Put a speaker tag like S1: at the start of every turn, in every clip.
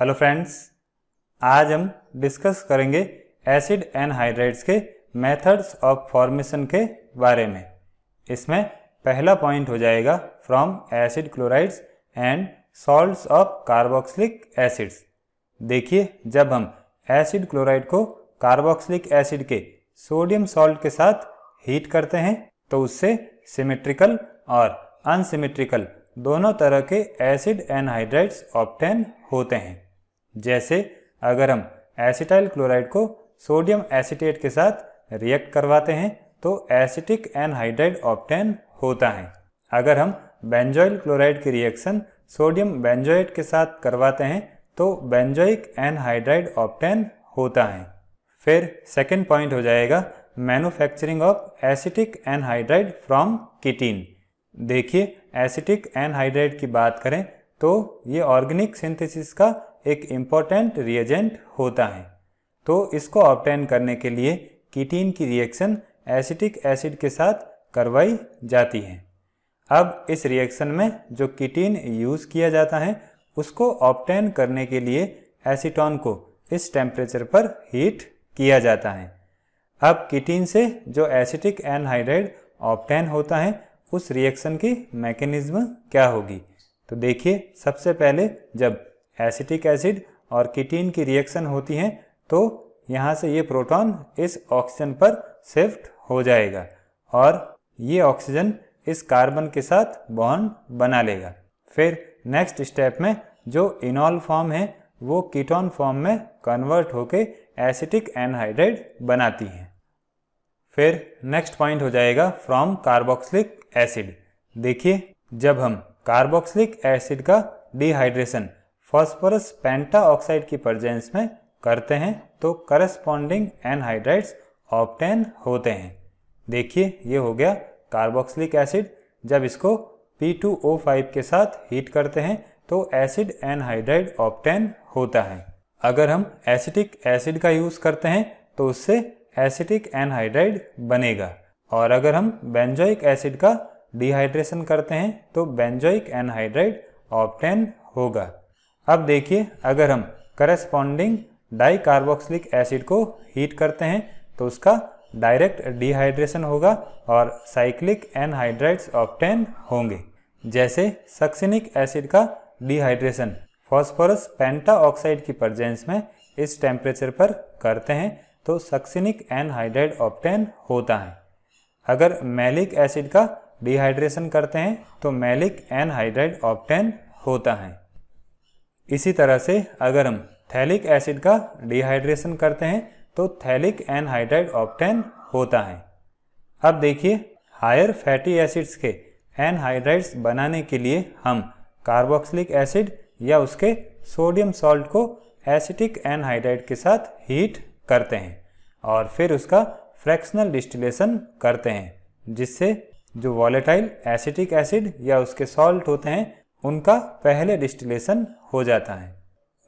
S1: hello friends आज हम discuss करेंगे एसिड एनहाइड्रेट्स के मेथड्स ऑफ फॉर्मेशन के बारे में इसमें पहला पॉइंट हो जाएगा from acid chlorides and salts of carboxylic acids देखिए जब हम एसिड क्लोराइड को कार्बोक्सिलिक एसिड के सोडियम सॉल्ट के साथ हीट करते हैं तो उससे सिमेट्रिकल और अनसिमेट्रिकल दोनों तरह के एसिड एनहाइड्राइड्स ऑप्टेन होते हैं जैसे अगर हम एसिटाइल क्लोराइड को सोडियम एसिटेट के साथ रिएक्ट करवाते हैं तो एसिटिक एनहाइड्राइड ऑप्टेन होता है अगर हम बेंजोइल क्लोराइड की रिएक्शन सोडियम बेंजोइट के साथ करवाते हैं तो बेंजोइक एनहाइड्राइड ऑप्टेन होता है फिर सेकेंड पॉइंट हो जाएगा manufacturing of acetic anhydride from ketene देखिए एसिटिक एनहाइड्राइड की बात करें तो ये ऑर्गेनिक सिंथेसिस का एक इम्पॉर्टेंट रिएजेंट होता है तो इसको ऑप्टेन करने के लिए कीटीन की रिएक्शन एसिटिक एसिड के साथ करवाई जाती है अब इस रिएक्शन में जो कीटीन यूज़ किया जाता है उसको ऑप्टेन करने के लिए एसीटोन को इस टेम्परेचर पर हीट किया जाता है अब कीटीन से जो एसिटिक एनहाइड्राइड ऑप्टेन होता है उस रिएक्शन की मैकेनिज्म क्या होगी तो देखिए सबसे पहले जब एसिटिक एसिड और किटीन की रिएक्शन होती है तो यहाँ से ये प्रोटॉन इस ऑक्सीजन पर शिफ्ट हो जाएगा और ये ऑक्सीजन इस कार्बन के साथ बॉन्ड बना लेगा फिर नेक्स्ट स्टेप में जो इनॉल फॉर्म है वो कीटोन फॉर्म में कन्वर्ट होके एसिटिक एनहाइड्राइड बनाती हैं फिर नेक्स्ट पॉइंट हो जाएगा फ्रॉम कार्बोक्सिलिक एसिड देखिए जब हम कार्बोक्सिलिक एसिड का डिहाइड्रेशन फॉस्फोरस पेंटा ऑक्साइड की प्रजेंस में करते हैं तो करस्पॉन्डिंग एनहाइड्राइड्स ऑप्टेन होते हैं देखिए ये हो गया कार्बोक्सिलिक एसिड जब इसको P2O5 के साथ हीट करते हैं तो एसिड एनहाइड्राइड ऑप्टेन होता है अगर हम एसिटिक एसिड का यूज़ करते हैं तो उससे एसिटिक एनहाइड्राइड बनेगा और अगर हम बेंजोइक एसिड का डिहाइड्रेशन करते हैं तो बेंजोइक एनहाइड्राइड ऑप्टेन होगा अब देखिए अगर हम करस्पॉन्डिंग डाई कार्बोक्सलिक एसिड को हीट करते हैं तो उसका डायरेक्ट डिहाइड्रेशन होगा और साइक्लिक एनहाइड्राइड्स ऑप्टेन होंगे जैसे सक्सिनिक एसिड का डिहाइड्रेशन फॉस्फोरस पेंटा ऑक्साइड की प्रजेंस में इस टेम्परेचर पर करते हैं तो सक्सिनिक एनहाइड्राइड ऑप्टेन होता है अगर मैलिक एसिड का डिहाइड्रेशन करते हैं तो मैलिक एनहाइड्राइड ऑप्टेन होता है इसी तरह से अगर हम थैलिक एसिड का डिहाइड्रेशन करते हैं तो थैलिक एनहाइड्राइड ऑप्टेन होता है अब देखिए हायर फैटी एसिड्स के एनहाइड्राइड्स बनाने के लिए हम कार्बोक्सिलिक एसिड या उसके सोडियम सॉल्ट को एसिटिक एनहाइड्राइड के साथ हीट करते हैं और फिर उसका फ्रैक्शनल डिस्टिलेशन करते हैं जिससे जो वॉलेटाइल एसिटिक एसिड या उसके सॉल्ट होते हैं उनका पहले डिस्टिलेशन हो जाता है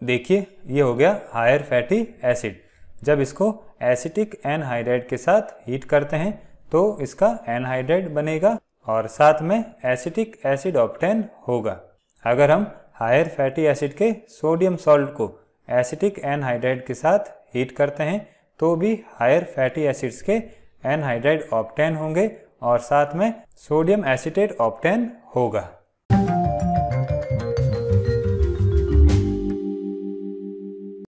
S1: देखिए ये हो गया हायर फैटी एसिड जब इसको एसिटिक एनहाइड्राइड के साथ हीट करते हैं तो इसका एनहाइड्राइड बनेगा और साथ में एसिटिक एसिड ऑप्टेन होगा अगर हम हायर फैटी एसिड के सोडियम सॉल्ट को एसिटिक एनहाइड्राइड के साथ हीट करते हैं तो भी हायर फैटी एसिड्स के एनहाइड्राइड ऑप्टेन होंगे और साथ में सोडियम एसिटेट ऑप्टेन होगा